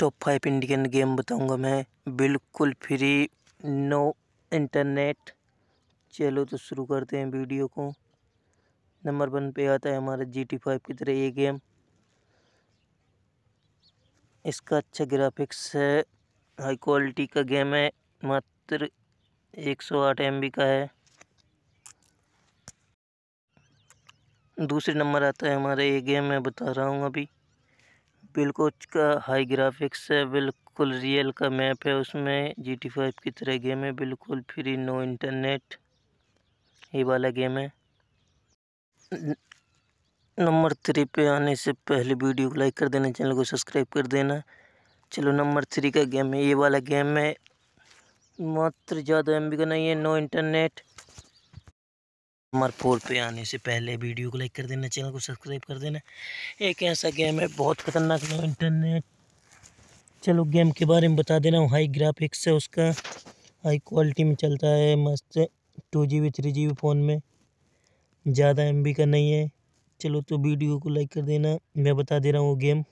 top five Indian game बताऊंगा मैं बिल्कुल फ्री नो इंटरनेट चलो तो शुरू करते हैं वीडियो को नंबर वन पे आता है हमारा जी टी फाइव की तरह ये गेम इसका अच्छा ग्राफिक्स है हाई क्वालिटी का गेम है मात्र एक सौ आठ एम बी का है दूसरे नंबर आता है हमारा ये गेम मैं बता रहा हूँ अभी बिल्कुल का हाई ग्राफिक्स है बिल्कुल रियल का मैप है उसमें जी टी फाइव की तरह गेम है बिल्कुल फ्री नो इंटरनेट ये वाला गेम है नंबर थ्री पे आने से पहले वीडियो को लाइक कर देना चैनल को सब्सक्राइब कर देना चलो नंबर थ्री का गेम है ये वाला गेम है मात्र ज़्यादा एम का नहीं है नो इंटरनेट नंबर फोर पे आने से पहले वीडियो को लाइक कर देना चैनल को सब्सक्राइब कर देना एक ऐसा गेम है बहुत खतरनाक गेम इंटरनेट चलो गेम के बारे में बता देना हाई ग्राफिक्स है उसका हाई क्वालिटी में चलता है मस्त two G B three G B phone में ज़्यादा एम बी का नहीं है चलो तो वीडियो को लाइक कर देना मैं बता दे रहा हूँ वो गेम